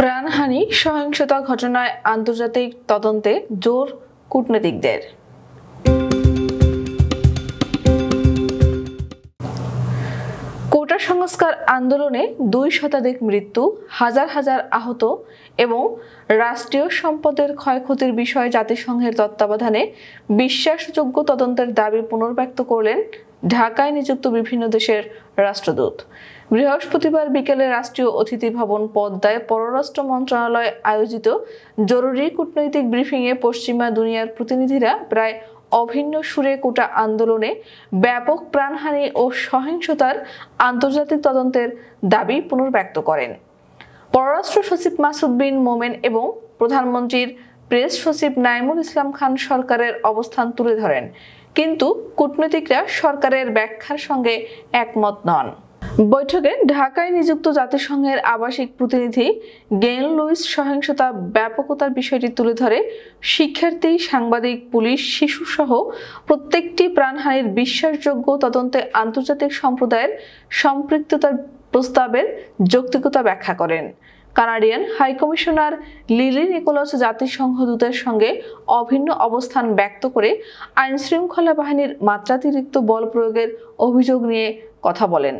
প্রাণহানি সহিংসতা ঘটনায় আন্তর্জাতিক তদন্তে জোর কূটনীতিকদের কোটা সংস্কার আন্দোলনে দুই শতাধিক মৃত্যু হাজার হাজার আহত এবং রাষ্ট্রীয় সম্পদের ক্ষয়ক্ষতির বিষয়ে জাতিসংঘের তত্ত্বাবধানে বিশ্বাসযোগ্য তদন্তের দাবি পুনর্ব্যক্ত করলেন ঢাকায় নিযুক্ত বিভিন্ন দেশের রাষ্ট্রদূত বৃহস্পতিবার বিকেলে রাষ্ট্রীয় অতিথি ভবন পদ্মায় পররাষ্ট্র মন্ত্রণালয় আয়োজিত জরুরি কূটনৈতিক ব্রিফিংয়ে পশ্চিমা দুনিয়ার প্রতিনিধিরা প্রায় অভিন্ন সুরে কোটা আন্দোলনে ব্যাপক প্রাণহানি ও সহিংসতার আন্তর্জাতিক তদন্তের দাবি পুনর্ব্যক্ত করেন পররাষ্ট্র সচিব মাসুদ বিন মোমেন এবং প্রধানমন্ত্রীর প্রেস সচিব নাইমুল ইসলাম খান সরকারের অবস্থান তুলে ধরেন কিন্তু কূটনীতিকরা সরকারের ব্যাখ্যার সঙ্গে একমত নন বৈঠকে ঢাকায় নিযুক্ত জাতিসংঘের আবাসিক প্রতিনিধি গেন লুইস সহিংসতা ব্যাপকতার বিষয়টি তুলে ধরে শিক্ষার্থী সাংবাদিক পুলিশ শিশুসহ প্রত্যেকটি প্রাণহানির বিশ্বাসযোগ্য তদন্তে আন্তর্জাতিক সম্প্রদায়ের সম্পৃক্ততার প্রস্তাবের যৌক্তিকতা ব্যাখ্যা করেন কানাডিয়ান হাইকমিশনার লিলি নিকোলস জাতিসংঘ দূতের সঙ্গে অভিন্ন অবস্থান ব্যক্ত করে আইনশৃঙ্খলা বাহিনীর মাত্রাতিরিক্ত বল প্রয়োগের অভিযোগ নিয়ে কথা বলেন